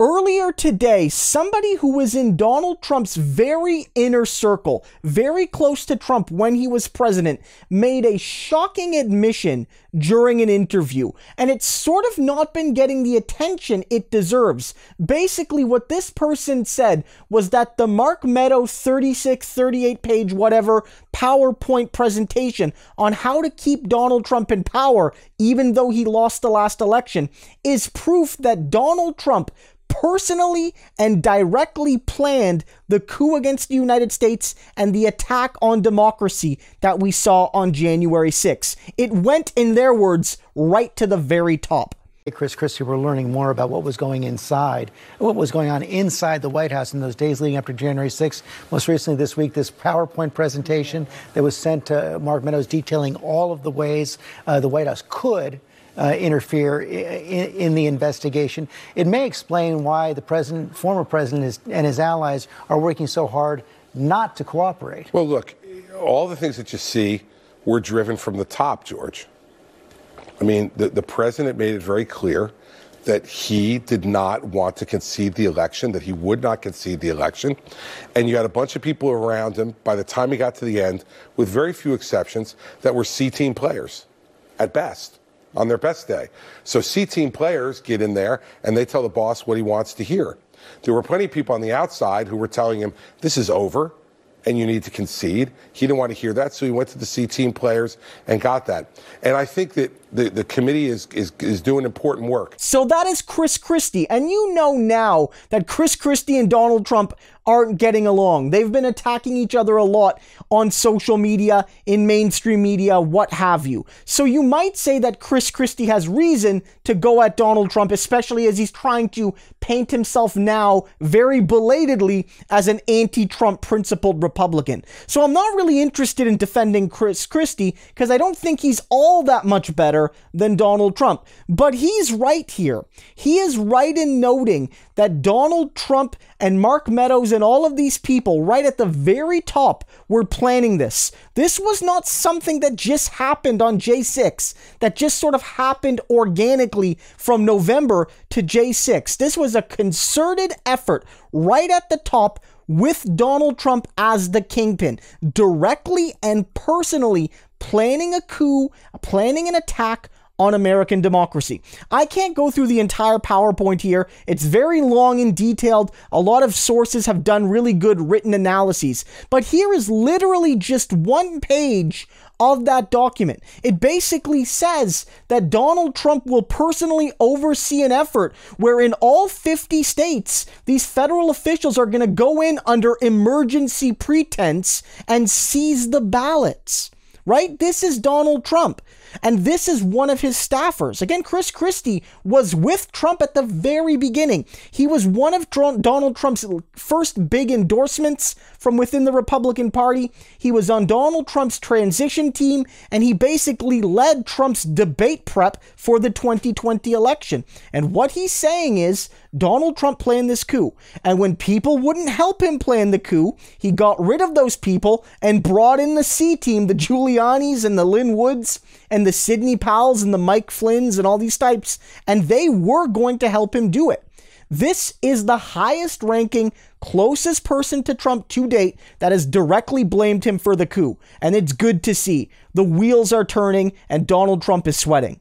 Earlier today, somebody who was in Donald Trump's very inner circle, very close to Trump when he was president, made a shocking admission during an interview. And it's sort of not been getting the attention it deserves. Basically, what this person said was that the Mark Meadow 36, 38 page, whatever PowerPoint presentation on how to keep Donald Trump in power, even though he lost the last election, is proof that Donald Trump personally and directly planned the coup against the United States and the attack on democracy that we saw on January 6. It went, in their words, right to the very top. Hey, Chris Christie, we're learning more about what was going inside, what was going on inside the White House in those days leading up to January 6th. Most recently this week, this PowerPoint presentation that was sent to Mark Meadows detailing all of the ways uh, the White House could uh, interfere in, in, the investigation. It may explain why the president, former president, is, and his allies are working so hard not to cooperate. Well, look, all the things that you see were driven from the top, George. I mean, the, the president made it very clear that he did not want to concede the election, that he would not concede the election. And you had a bunch of people around him by the time he got to the end, with very few exceptions, that were C team players at best on their best day. So C team players get in there and they tell the boss what he wants to hear. There were plenty of people on the outside who were telling him, this is over and you need to concede. He didn't want to hear that, so he went to the C team players and got that. And I think that the, the committee is, is, is doing important work. So that is Chris Christie. And you know now that Chris Christie and Donald Trump aren't getting along. They've been attacking each other a lot on social media, in mainstream media, what have you. So you might say that Chris Christie has reason to go at Donald Trump, especially as he's trying to paint himself now very belatedly as an anti Trump principled Republican. Republican. So I'm not really interested in defending Chris Christie because I don't think he's all that much better than Donald Trump. But he's right here. He is right in noting that Donald Trump and Mark Meadows and all of these people right at the very top were planning this. This was not something that just happened on J6, that just sort of happened organically from November to J6. This was a concerted effort right at the top with Donald Trump as the kingpin, directly and personally planning a coup, planning an attack on American democracy. I can't go through the entire PowerPoint here. It's very long and detailed. A lot of sources have done really good written analyses. But here is literally just one page of that document. It basically says that Donald Trump will personally oversee an effort where in all 50 states, these federal officials are going to go in under emergency pretense and seize the ballots right? This is Donald Trump. And this is one of his staffers. Again, Chris Christie was with Trump at the very beginning. He was one of Donald Trump's first big endorsements from within the Republican Party. He was on Donald Trump's transition team, and he basically led Trump's debate prep for the 2020 election. And what he's saying is Donald Trump planned this coup. And when people wouldn't help him plan the coup, he got rid of those people and brought in the C team, the Giulianis and the Lynn Woods and the Sidney Powells and the Mike Flynn's and all these types. And they were going to help him do it. This is the highest ranking, closest person to Trump to date that has directly blamed him for the coup. And it's good to see. The wheels are turning and Donald Trump is sweating.